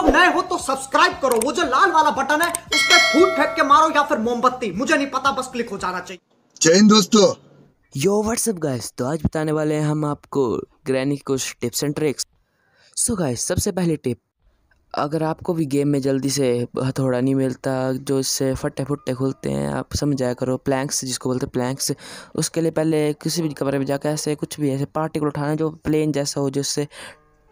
लोग नए हो तो सब्सक्राइब करो वो जो लाल वाला बटन है उस पर फूट फेंक के मारो या फिर मोमबत्ती मुझे नहीं पता बस क्लिक हो जाना चाहिए जय हिंद दोस्तों यो व्हाट्सअप गाइस तो आज बताने वाले हैं हम आपको ग्रैनी कुछ tips and tricks so guys सबसे पहले टिप अगर आपको भी गेम में जल्दी से हथौड़ा नहीं मिलता जो इससे फट्टे फुट्टे खुलते हैं आप समझाया करो प्लैंक्स जिसको बोलते हैं प्लैंक्स उसके लिए पहले किसी भी कमरे में जाकर ऐसे कुछ भी ऐसे पार्टिकल उठाना जो प्लेन जैसा हो जिससे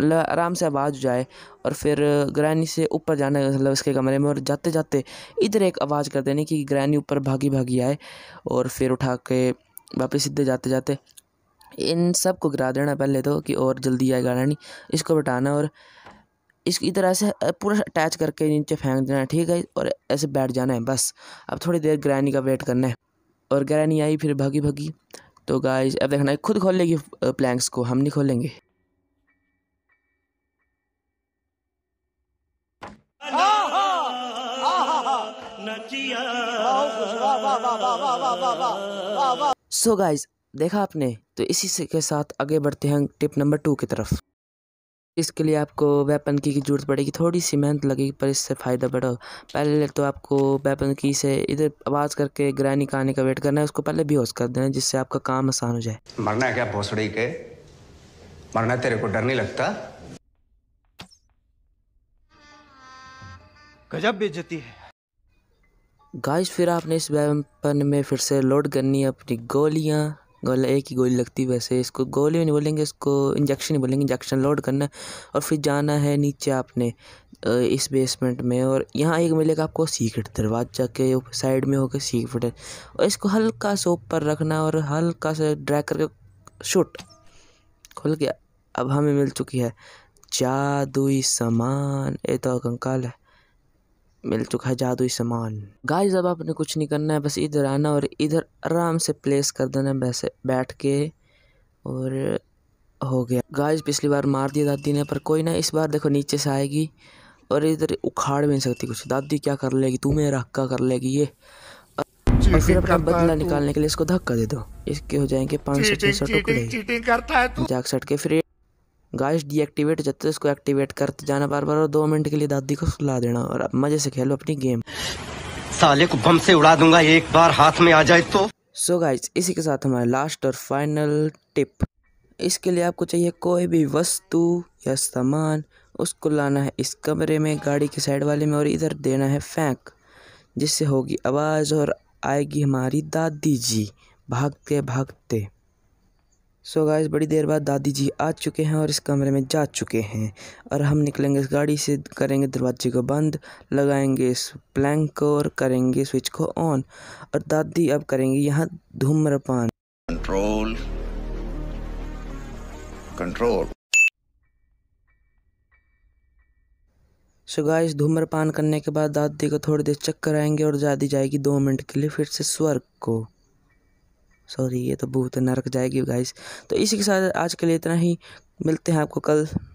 आराम से आवाज़ जाए और फिर ग्रैनी से ऊपर जाना मतलब इसके कमरे में और जाते जाते इधर एक आवाज़ कर देनी कि ग्रैनी ऊपर भागी भागी आए और फिर उठा के वापस सीधे जाते जाते इन सब को गिरा देना पहले तो कि और जल्दी आएगा रानी इसको बटाना और इसकी तरह से पूरा अटैच करके नीचे फेंक देना ठीक है और ऐसे बैठ जाना है बस अब थोड़ी देर ग्रैनी का वेट करना है और ग्रैनी आई फिर भागी भागी तो गाइस अब देखना है खुद खोल लेगी प्लैंक्स को हम नहीं खोलेंगे सो गाइज देखा आपने तो इसी से के साथ आगे बढ़ते हैं टिप नंबर टू की तरफ इसके लिए आपको वेपन की की जरूरत पड़ेगी थोड़ी सी मेहनत लगेगी पर इससे फ़ायदा बढ़ो पहले तो आपको वेपन की से इधर आवाज़ करके ग्रैनी का आने का वेट करना है उसको पहले भी होश कर देना जिससे आपका काम आसान हो जाए मरना है क्या भोसड़ी के मरना तेरे को डर नहीं लगता गजब बेचती है गाइस फिर आपने इस वेपन में फिर से लोड करनी है अपनी गोलियाँ गोली एक ही गोली लगती है वैसे इसको गोली नहीं बोलेंगे इसको इंजेक्शन ही बोलेंगे इंजेक्शन लोड करना है और फिर जाना है नीचे आपने इस बेसमेंट में और यहाँ एक मिलेगा आपको सीक्रेट दरवाजा के साइड में होकर सीक्रेट और इसको हल्का सा ऊपर रखना और हल्का सा ड्रैक करके शूट खुल गया अब हमें मिल चुकी है जादुई सामान ये तो कंकाल है मिल चुका है जादुई सामान गाइस अब आपने कुछ नहीं करना है बस इधर आना और इधर आराम से प्लेस कर देना वैसे बैठ के और हो गया गाइस पिछली बार मार दिया दादी ने पर कोई ना इस बार देखो नीचे से आएगी और इधर उखाड़ भी नहीं सकती कुछ दादी क्या कर लेगी तू मेरा हक्का कर लेगी ये और फिर अपना बदला निकालने के लिए इसको धक्का दे दो इसके हो जाएंगे पाँच सौ छह सौ टुकड़े जाग सट के फिर गाइस डीएक्टिवेट जत्तीस को एक्टिवेट करते जाना बार बार और दो मिनट के लिए दादी को सुला देना और अब मजे से खेलो अपनी गेम साले को बम से उड़ा दूंगा एक बार हाथ में आ जाए तो सो so गाइस इसी के साथ हमारा लास्ट और फाइनल टिप इसके लिए आपको चाहिए कोई भी वस्तु या सामान उसको लाना है इस कमरे में गाड़ी के साइड वाले में और इधर देना है फेंक जिससे होगी आवाज़ और आएगी हमारी दादी जी भागते भागते सो so गाइस बड़ी देर बाद दादी जी आ चुके हैं और इस कमरे में जा चुके हैं और हम निकलेंगे इस गाड़ी से करेंगे दरवाजे को बंद लगाएंगे इस प्लैंक को और करेंगे स्विच को ऑन और दादी अब करेंगे यहाँ धूम्रपान कंट्रोल कंट्रोल सो गाइस धूम्रपान करने के बाद दादी को थोड़ी देर चक्कर आएंगे और दादी जाएगी दो मिनट के लिए फिर से स्वर्ग को सॉरी ये तो बहुत नरक जाएगी गाइस तो इसी के साथ आज के लिए इतना ही मिलते हैं आपको कल